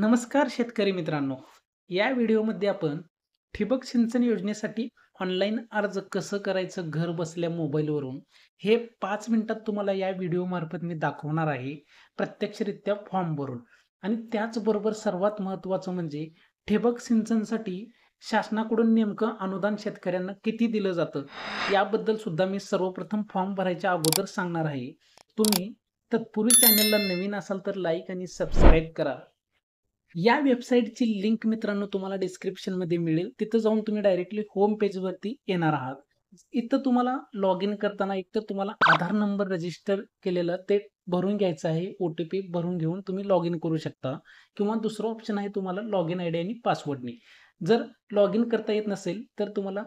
नमस्कार शेतकरी मित्रांनो या व्हिडिओमध्ये आपण ठिबक सिंचन योजनेसाठी ऑनलाईन अर्ज कसं करायचं घर बसल्या मोबाईलवरून हे पाच मिनिटात तुम्हाला या व्हिडिओमार्फत मी दाखवणार आहे प्रत्यक्षरित्या फॉर्म भरून आणि त्याचबरोबर सर्वात महत्त्वाचं म्हणजे ठिबक सिंचनसाठी शासनाकडून नेमकं अनुदान शेतकऱ्यांना किती दिलं जातं याबद्दल सुद्धा मी सर्वप्रथम फॉर्म भरायच्या अगोदर सांगणार आहे तुम्ही तत्पूर्वी चॅनलला नवीन असाल तर लाईक आणि सबस्क्राईब करा या वेबसाईटची लिंक मित्रांनो तुम्हाला डिस्क्रिप्शनमध्ये मिळेल तिथं जाऊन तुम्ही डायरेक्टली होम पेजवरती येणार आहात इथं तुम्हाला लॉग इन करताना एक तर तुम्हाला आधार नंबर रजिस्टर केलेला ते भरून घ्यायचं आहे ओ टी पी भरून घेऊन तुम्ही लॉग इन करू शकता किंवा दुसरं ऑप्शन आहे तुम्हाला लॉग इन आय डी आणि पासवर्डनी जर लॉग इन करता येत नसेल तर तुम्हाला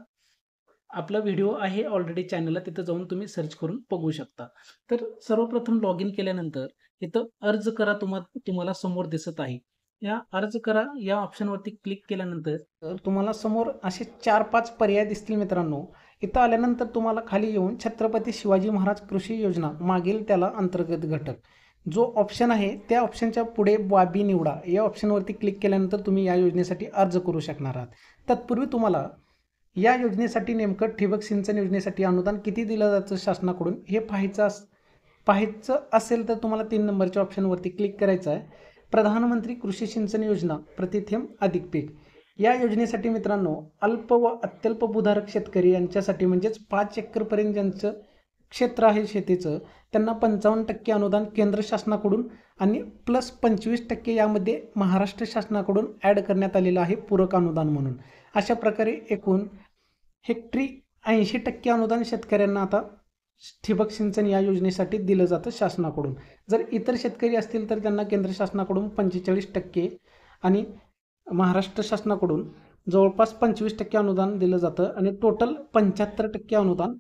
आपला व्हिडिओ आहे ऑलरेडी चॅनलला तिथं जाऊन तुम्ही सर्च करून बघू शकता तर सर्वप्रथम लॉग इन केल्यानंतर इथं अर्ज करा तुम्हाला तुम्हाला समोर दिसत आहे या अर्ज करा या ऑप्शनवरती क्लिक केल्यानंतर तुम्हाला समोर असे चार पाच पर्याय दिसतील मित्रांनो इथं आल्यानंतर तुम्हाला खाली येऊन छत्रपती शिवाजी महाराज कृषी योजना मागील त्याला अंतर्गत घटक जो ऑप्शन आहे त्या ऑप्शनच्या पुढे बाबी निवडा या ऑप्शनवरती क्लिक केल्यानंतर तुम्ही या योजनेसाठी अर्ज करू शकणार आहात तत्पूर्वी तुम्हाला या योजनेसाठी नेमकं ठिबक सिंचन योजनेसाठी अनुदान किती दिलं जातं शासनाकडून हे पाहायचं अस पाहायचं असेल तर तुम्हाला तीन नंबरच्या ऑप्शनवरती क्लिक करायचं आहे प्रधानमंत्री कृषी सिंचन योजना प्रतिथेम अधिक पीक या योजनेसाठी मित्रांनो अल्प व अत्यल्प भूधारक शेतकरी यांच्यासाठी म्हणजेच पाच एकरपर्यंत ज्यांचं क्षेत्र आहे शेतीचं त्यांना पंचावन्न टक्के अनुदान केंद्र शासनाकडून आणि प्लस पंचवीस टक्के यामध्ये महाराष्ट्र शासनाकडून ॲड करण्यात आलेलं आहे पूरक अनुदान म्हणून अशा प्रकारे एकूण हेक्टरी ऐंशी टक्के अनुदान शेतकऱ्यांना आता ठिबक सिंचन या योजनेसाठी दिलं जातं शासनाकडून जर इतर शेतकरी असतील तर त्यांना केंद्र शासनाकडून पंचेचाळीस टक्के आणि महाराष्ट्र शासनाकडून जवळपास पंचवीस टक्के अनुदान दिलं जातं आणि टोटल पंच्याहत्तर टक्के अनुदान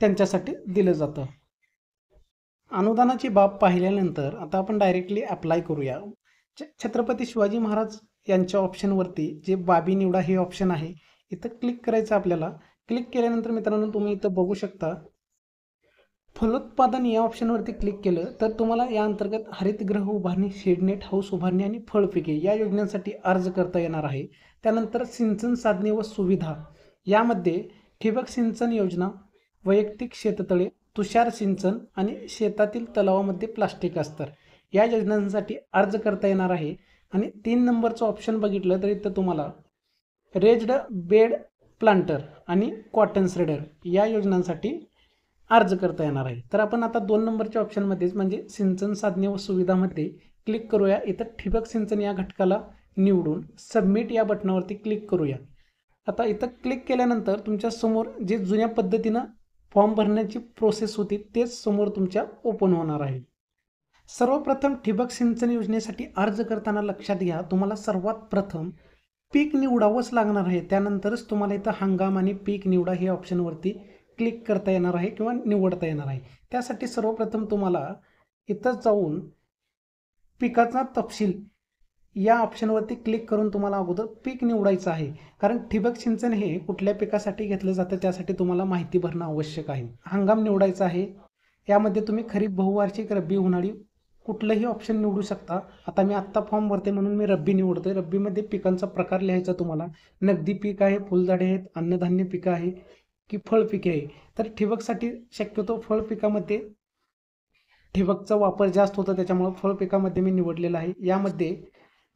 त्यांच्यासाठी दिलं जातं अनुदानाची बाब पाहिल्यानंतर आता आपण डायरेक्टली अप्लाय करूया छत्रपती शिवाजी महाराज यांच्या ऑप्शनवरती जे बाबी निवडा हे ऑप्शन आहे इथं क्लिक करायचं आपल्याला क्लिक केल्यानंतर मित्रांनो तुम्ही इथं बघू शकता फलोत्पादन या ऑप्शनवरती क्लिक केलं तर तुम्हाला या अंतर्गत हरितगृह उभारणी शेडनेट हाऊस उभारणी आणि फळपिके या योजनांसाठी अर्ज करता येणार आहे त्यानंतर सिंचन साधने व सुविधा यामध्ये ठिबक सिंचन योजना वैयक्तिक शेततळे तुषार सिंचन आणि शेतातील तलावामध्ये प्लास्टिक अस्तर या योजनांसाठी अर्ज करता येणार आहे आणि तीन नंबरचं ऑप्शन बघितलं तर इथं तुम्हाला रेज्ड बेड प्लांटर आणि कॉटन स्रेडर या योजनांसाठी अर्ज करता येणार आहे तर आपण आता दोन नंबरच्या ऑप्शनमध्येच म्हणजे सिंचन साधने व सुविधामध्ये क्लिक करूया इथं ठिबक सिंचन या घटकाला निवडून सबमिट या बटनावरती क्लिक करूया आता इथं क्लिक केल्यानंतर तुमच्या समोर जे जुन्या पद्धतीनं फॉर्म भरण्याची प्रोसेस होती तेच समोर तुमच्या ओपन होणार आहे सर्वप्रथम ठिबक सिंचन योजनेसाठी अर्ज करताना लक्षात घ्या तुम्हाला सर्वात प्रथम पीक निवडावंच लागणार आहे त्यानंतरच तुम्हाला इथं हंगाम आणि पीक निवडा हे ऑप्शनवरती क्लिक करता येणार आहे किंवा निवडता येणार आहे त्यासाठी सर्वप्रथम तुम्हाला इथं जाऊन पिकाचा तपशील या ऑप्शनवरती क्लिक करून तुम्हाला अगोदर पीक निवडायचं आहे कारण ठिबक सिंचन हे कुठल्या पिकासाठी घेतलं जातं त्यासाठी तुम्हाला माहिती भरणं आवश्यक आहे हंगाम निवडायचा आहे यामध्ये तुम्ही खरीप बहुवार्षिक रब्बी उन्हाळी कुठलंही ऑप्शन निवडू शकता आता मी आत्ता फॉर्म भरते म्हणून मी रब्बी निवडतोय रब्बीमध्ये पिकांचा प्रकार लिहायचा तुम्हाला नगदी पीक आहे फुलझाडे आहेत अन्नधान्य पिकं आहे की फळपिके आहे तर ठिबकसाठी शक्यतो पिकामध्ये ठिबकचा वापर जास्त होता त्याच्यामुळं फळपिकामध्ये मी निवडलेला आहे यामध्ये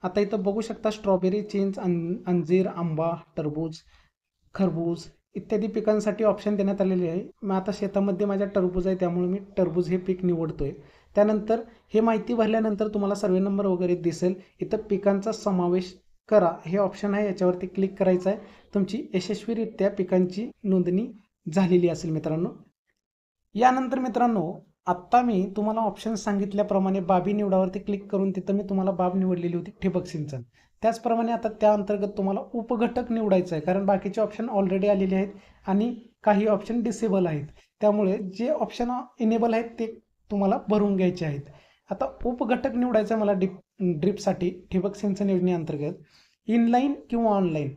आता इथं बघू शकता स्ट्रॉबेरी चिंच अं अंजीर आंबा टरबूज खरबूज इत्यादी पिकांसाठी ऑप्शन देण्यात आलेले आहे मग आता शेतामध्ये माझ्या टरबूज आहे त्यामुळे मी टरबूज हे पीक निवडतो आहे त्यानंतर हे माहिती भरल्यानंतर तुम्हाला सर्वे नंबर वगैरे दिसेल इथं पिकांचा समावेश करा हे ऑप्शन आहे याच्यावरती क्लिक करायचं आहे तुमची यशस्वीरित्या पिकांची नोंदणी झालेली असेल मित्रांनो यानंतर मित्रांनो आत्ता मी तुम्हाला ऑप्शन सांगितल्याप्रमाणे बाबी निवडावरती क्लिक करून तिथं मी तुम्हाला बाब निवडलेली होती ठिबक सिंचन त्याचप्रमाणे आता त्या अंतर्गत तुम्हाला उपघटक निवडायचं आहे कारण बाकीचे ऑप्शन ऑलरेडी आलेले आहेत आणि काही ऑप्शन डिसेबल आहेत त्यामुळे जे ऑप्शन इनेबल आहेत ते तुम्हाला भरून घ्यायचे आहेत आता उपघटक निवडायचा मला डिप ड्रिपसाठी ठिबक सिंचन योजनेअंतर्गत इनलाईन किंवा ऑनलाईन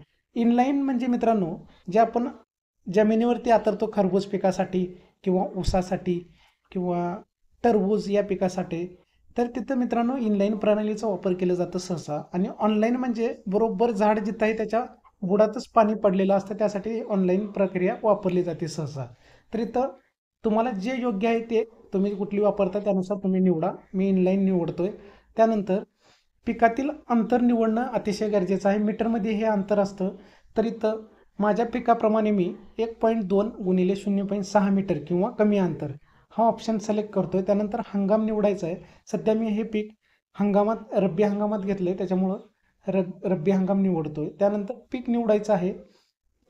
इनलाईन म्हणजे मित्रांनो जे आपण जमिनीवरती आतरतो खरबूज पिकासाठी किंवा ऊसासाठी किंवा टरबूज या पिकासाठी तर तिथं मित्रांनो इनलाईन प्रणालीचा वापर केला जातो सहसा आणि ऑनलाईन म्हणजे बरोबर झाड जिथं आहे त्याच्या बुडातच पाणी पडलेलं असतं त्यासाठी ऑनलाईन प्रक्रिया वापरली जाते सहसा तर इथं तुम्हाला जे योग्य आहे ते तुम्ही कुठली वापरता त्यानुसार तुम्ही निवडा मी इनलाईन निवडतोय त्यानंतर पिकातील अंतर निवडणं अतिशय गरजेचं आहे मीटरमध्ये हे अंतर असतं तर इथं माझ्या पिकाप्रमाणे मी एक पॉईंट दोन गुणिले शून्य पॉईंट सहा मीटर किंवा कमी अंतर हा ऑप्शन सिलेक्ट करतोय त्यानंतर हंगाम निवडायचा आहे सध्या मी हे पीक हंगामात रब्बी हंगामात घेतलं आहे त्याच्यामुळं रब रब्बी हंगाम निवडतोय त्यानंतर पीक निवडायचं आहे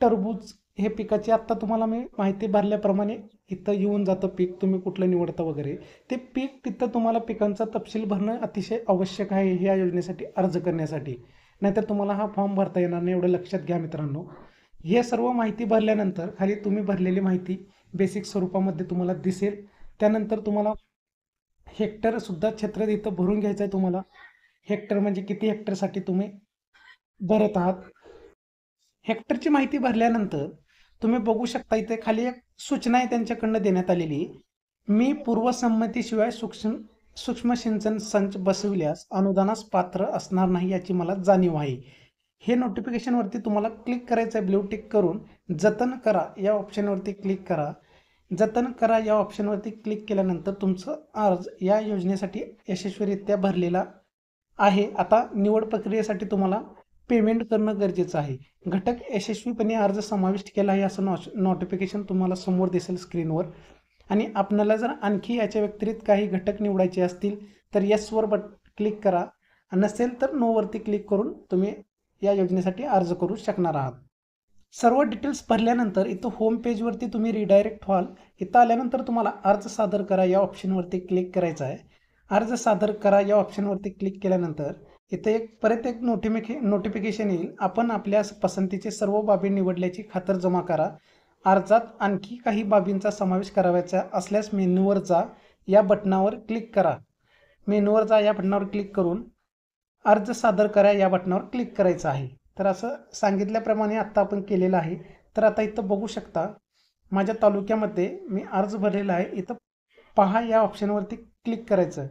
टरबूज हे पिकाची आत्ता तुम्हाला मी माहिती भरल्याप्रमाणे इथं येऊन जातं पीक तुम्ही कुठलं निवडता वगैरे ते पीक तिथं तुम्हाला पिकांचा तपशील भरणं अतिशय आवश्यक आहे या योजनेसाठी अर्ज करण्यासाठी नाहीतर तुम्हाला हा फॉर्म भरता येणार नाही एवढं लक्षात घ्या मित्रांनो हे सर्व माहिती भरल्यानंतर खाली तुम्ही भरलेली माहिती बेसिक स्वरूपामध्ये तुम्हाला दिसेल त्यानंतर तुम्हाला हेक्टरसुद्धा क्षेत्र इथं भरून घ्यायचं आहे तुम्हाला हेक्टर म्हणजे किती हेक्टरसाठी तुम्ही भरत आहात हेक्टरची माहिती भरल्यानंतर तुम्ही बघू शकता इथे खाली एक सूचना आहे त्यांच्याकडनं देण्यात आलेली मी पूर्वसंमतीशिवाय सूक्ष्म सूक्ष्म सिंचन संच बसविल्यास अनुदानास पात्र असणार नाही याची मला जाणीव आहे हे नोटिफिकेशनवरती तुम्हाला क्लिक करायचं आहे ब्ल्यू टिक करून जतन करा या ऑप्शनवरती क्लिक करा जतन करा या ऑप्शनवरती क्लिक केल्यानंतर तुमचं अर्ज या योजनेसाठी यशस्वीरित्या भरलेला आहे आता निवड प्रक्रियेसाठी तुम्हाला पेमेंट करणं गरजेचं आहे घटक यशस्वीपणे अर्ज समाविष्ट केला आहे असं नॉश नोटिफिकेशन तुम्हाला समोर दिसेल स्क्रीनवर आणि आपल्याला जर आणखी याच्या व्यतिरिक्त काही घटक निवडायचे असतील तर यसवर बट क्लिक करा नसेल तर नोवरती क्लिक करून तुम्ही या योजनेसाठी अर्ज करू शकणार आहात सर्व डिटेल्स भरल्यानंतर इथं होम पेजवरती तुम्ही रिडायरेक्ट व्हाल इथं आल्यानंतर तुम्हाला अर्ज सादर करा या ऑप्शनवरती क्लिक करायचा आहे अर्ज सादर करा या ऑप्शनवरती क्लिक केल्यानंतर इथे एक परत एक नोटिफिके नोटिफिकेशन येईल आपण आपल्या पसंतीचे सर्व बाबी निवडल्याची खातर जमा करा अर्जात आणखी काही बाबींचा समावेश करावायचा असल्यास मेन्यूवर जा या बटनावर क्लिक करा मेन्यूवर जा या बटनावर क्लिक करून अर्ज सादर करा या बटनावर क्लिक करायचं आहे तर असं सांगितल्याप्रमाणे आत्ता आपण केलेलं आहे तर आता इथं बघू शकता माझ्या तालुक्यामध्ये मी अर्ज भरलेला आहे इथं पहा या ऑप्शनवरती क्लिक करायचं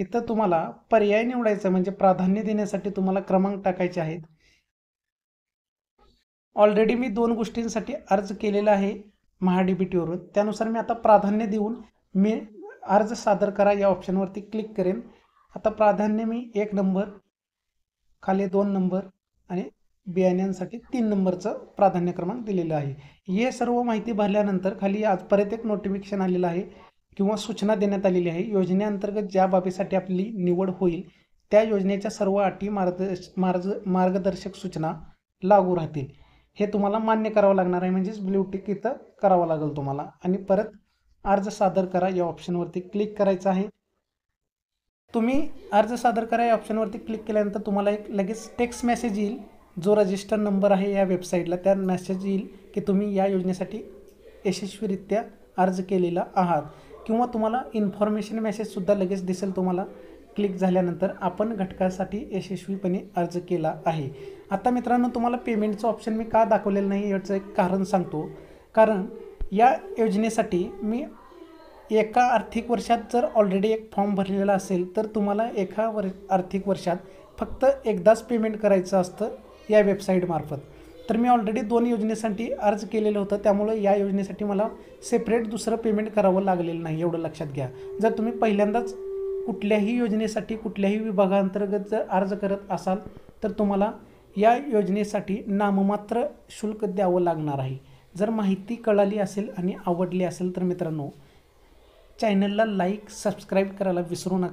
इथं तुम्हाला पर्याय निवडायचा म्हणजे प्राधान्य देण्यासाठी तुम्हाला क्रमांक टाकायचे आहेत ऑलरेडी मी दोन गोष्टींसाठी अर्ज केलेला आहे महाडीबीटीवरून त्यानुसार मी आता प्राधान्य देऊन मी अर्ज सादर करा या ऑप्शनवरती क्लिक करेन आता प्राधान्य मी एक नंबर खाली दोन नंबर आणि बियाण्यांसाठी तीन नंबरचं प्राधान्य क्रमांक दिलेलं आहे हे सर्व माहिती भरल्यानंतर खाली आज परत एक नोटिफिकेशन आलेलं आहे किंवा सूचना देण्यात आलेली आहे योजनेअंतर्गत ज्या बाबीसाठी आपली निवड होईल त्या योजनेच्या सर्व अटी मार्गदर्श मार्ग मार्गदर्शक सूचना लागू राहतील हे तुम्हाला मान्य करावं लागणार आहे म्हणजेच ब्ल्यूटिक इथं करावं लागेल तुम्हाला आणि परत अर्ज सादर करा या ऑप्शनवरती क्लिक करायचं आहे तुम्ही अर्ज सादर करा या ऑप्शनवरती क्लिक केल्यानंतर तुम्हाला एक लगेच टेक्स्ट मेसेज येईल जो रजिस्टर नंबर आहे या वेबसाईटला त्या मेसेज येईल की तुम्ही या योजनेसाठी यशस्वीरित्या अर्ज केलेला आहात किंवा तुम्हाला इन्फॉर्मेशन मेसेजसुद्धा लगेच दिसेल तुम्हाला क्लिक झाल्यानंतर आपण घटकासाठी यशस्वीपणे अर्ज केला आहे आता मित्रांनो तुम्हाला पेमेंटचं ऑप्शन मी का दाखवलेलं नाही याचं एक कारण सांगतो कारण या योजनेसाठी मी एका आर्थिक वर्षात जर ऑलरेडी एक फॉर्म भरलेला असेल तर तुम्हाला एका वर आर्थिक वर्षात फक्त एकदाच पेमेंट करायचं असतं या वेबसाईटमार्फत तर मी ऑलरेडी दोन योजनेसाठी अर्ज केलेलं होतं त्यामुळे या योजनेसाठी मला सेपरेट दुसरं पेमेंट करावं लागलेलं नाही एवढं लक्षात घ्या जर तुम्ही पहिल्यांदाच कुठल्याही योजनेसाठी कुठल्याही विभागांतर्गत जर अर्ज करत असाल तर तुम्हाला या योजनेसाठी नाममात्र शुल्क द्यावं लागणार आहे जर माहिती कळाली असेल आणि आवडली असेल तर मित्रांनो चॅनलला लाईक सबस्क्राईब करायला विसरू नका